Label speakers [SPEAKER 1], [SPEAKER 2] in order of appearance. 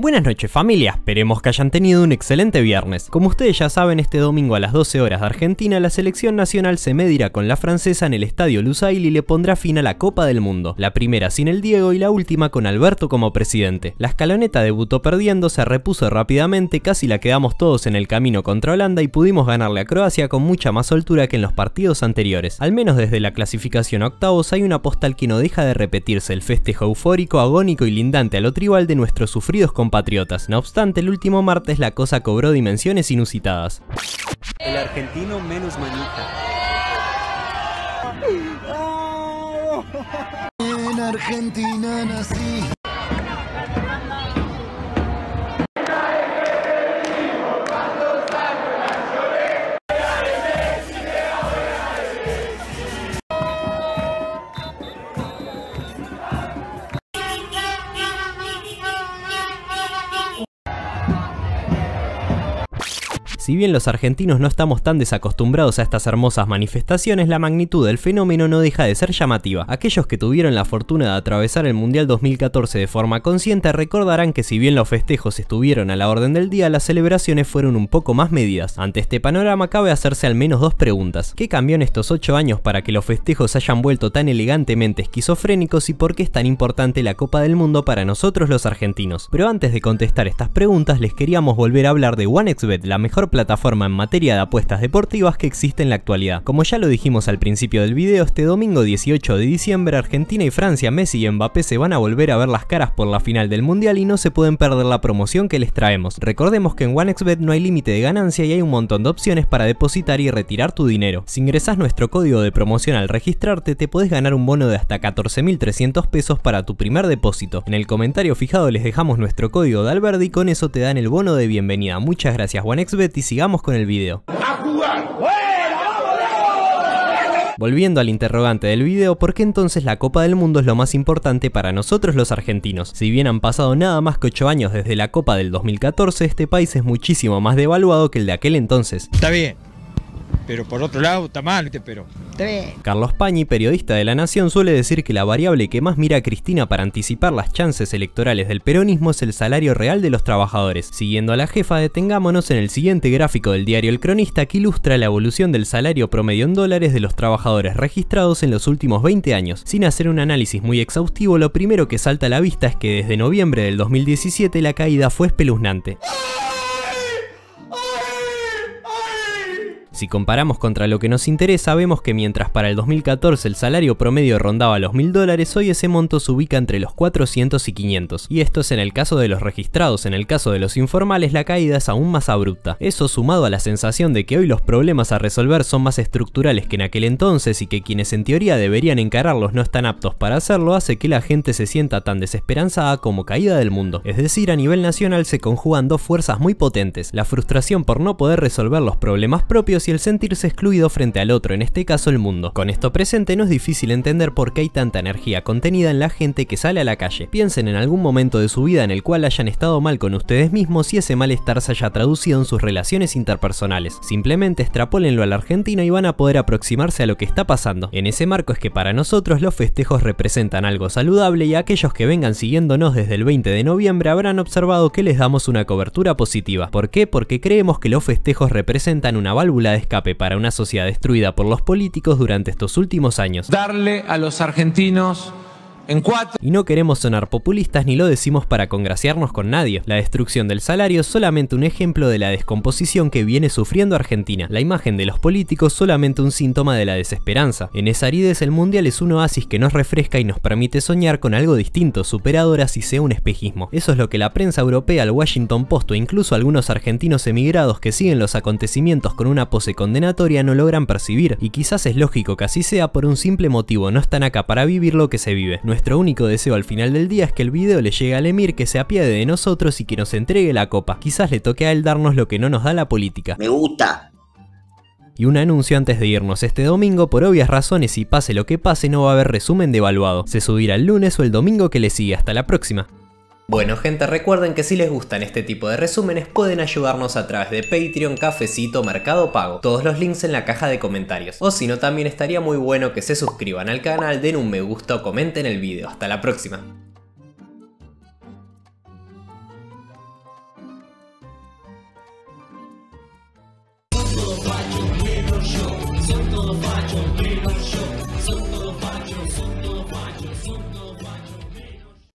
[SPEAKER 1] Buenas noches familia, esperemos que hayan tenido un excelente viernes. Como ustedes ya saben, este domingo a las 12 horas de Argentina, la selección nacional se medirá con la francesa en el estadio Lusail y le pondrá fin a la Copa del Mundo, la primera sin el Diego y la última con Alberto como presidente. La escaloneta debutó perdiendo, se repuso rápidamente, casi la quedamos todos en el camino contra Holanda y pudimos ganarle a Croacia con mucha más soltura que en los partidos anteriores. Al menos desde la clasificación octavos hay una postal que no deja de repetirse el festejo eufórico, agónico y lindante a lo tribal de nuestros sufridos compañeros compatriotas. No obstante, el último martes la cosa cobró dimensiones inusitadas. El argentino menos manita. En Argentina Si bien los argentinos no estamos tan desacostumbrados a estas hermosas manifestaciones, la magnitud del fenómeno no deja de ser llamativa. Aquellos que tuvieron la fortuna de atravesar el Mundial 2014 de forma consciente recordarán que si bien los festejos estuvieron a la orden del día, las celebraciones fueron un poco más medidas. Ante este panorama cabe hacerse al menos dos preguntas. ¿Qué cambió en estos 8 años para que los festejos hayan vuelto tan elegantemente esquizofrénicos y por qué es tan importante la Copa del Mundo para nosotros los argentinos? Pero antes de contestar estas preguntas les queríamos volver a hablar de OneXBet, la mejor plataforma en materia de apuestas deportivas que existe en la actualidad. Como ya lo dijimos al principio del video, este domingo 18 de diciembre Argentina y Francia, Messi y Mbappé se van a volver a ver las caras por la final del Mundial y no se pueden perder la promoción que les traemos. Recordemos que en OneXBet no hay límite de ganancia y hay un montón de opciones para depositar y retirar tu dinero. Si ingresas nuestro código de promoción al registrarte, te podés ganar un bono de hasta 14.300 pesos para tu primer depósito. En el comentario fijado les dejamos nuestro código de Alberdi y con eso te dan el bono de bienvenida. Muchas gracias OneXBet y sigamos con el video. Volviendo al interrogante del video, ¿por qué entonces la Copa del Mundo es lo más importante para nosotros los argentinos? Si bien han pasado nada más que 8 años desde la Copa del 2014, este país es muchísimo más devaluado que el de aquel entonces. Está bien, pero por otro lado está mal, pero... Carlos Pañi, periodista de La Nación, suele decir que la variable que más mira a Cristina para anticipar las chances electorales del peronismo es el salario real de los trabajadores. Siguiendo a la jefa, detengámonos en el siguiente gráfico del diario El Cronista que ilustra la evolución del salario promedio en dólares de los trabajadores registrados en los últimos 20 años. Sin hacer un análisis muy exhaustivo, lo primero que salta a la vista es que desde noviembre del 2017 la caída fue espeluznante. Si comparamos contra lo que nos interesa, vemos que mientras para el 2014 el salario promedio rondaba los 1000 dólares, hoy ese monto se ubica entre los 400 y 500, y esto es en el caso de los registrados, en el caso de los informales la caída es aún más abrupta. Eso sumado a la sensación de que hoy los problemas a resolver son más estructurales que en aquel entonces y que quienes en teoría deberían encararlos no están aptos para hacerlo, hace que la gente se sienta tan desesperanzada como caída del mundo. Es decir, a nivel nacional se conjugan dos fuerzas muy potentes, la frustración por no poder resolver los problemas propios el sentirse excluido frente al otro, en este caso el mundo. Con esto presente no es difícil entender por qué hay tanta energía contenida en la gente que sale a la calle. Piensen en algún momento de su vida en el cual hayan estado mal con ustedes mismos y ese malestar se haya traducido en sus relaciones interpersonales. Simplemente extrapólenlo a la Argentina y van a poder aproximarse a lo que está pasando. En ese marco es que para nosotros los festejos representan algo saludable y aquellos que vengan siguiéndonos desde el 20 de noviembre habrán observado que les damos una cobertura positiva. ¿Por qué? Porque creemos que los festejos representan una válvula de escape para una sociedad destruida por los políticos durante estos últimos años. Darle a los argentinos en Y no queremos sonar populistas ni lo decimos para congraciarnos con nadie. La destrucción del salario es solamente un ejemplo de la descomposición que viene sufriendo Argentina. La imagen de los políticos solamente un síntoma de la desesperanza. En esa aridez el mundial es un oasis que nos refresca y nos permite soñar con algo distinto, superador así sea un espejismo. Eso es lo que la prensa europea, el Washington Post o incluso algunos argentinos emigrados que siguen los acontecimientos con una pose condenatoria no logran percibir. Y quizás es lógico que así sea por un simple motivo, no están acá para vivir lo que se vive. Nuestro único deseo al final del día es que el video le llegue al Emir que se apiade de nosotros y que nos entregue la copa. Quizás le toque a él darnos lo que no nos da la política. Me gusta, y un anuncio antes de irnos este domingo, por obvias razones y pase lo que pase no va a haber resumen devaluado. Se subirá el lunes o el domingo que le sigue. Hasta la próxima. Bueno gente, recuerden que si les gustan este tipo de resúmenes pueden ayudarnos a través de Patreon, Cafecito, Mercado Pago, todos los links en la caja de comentarios. O si no, también estaría muy bueno que se suscriban al canal, den un me gusta o comenten el video. Hasta la próxima.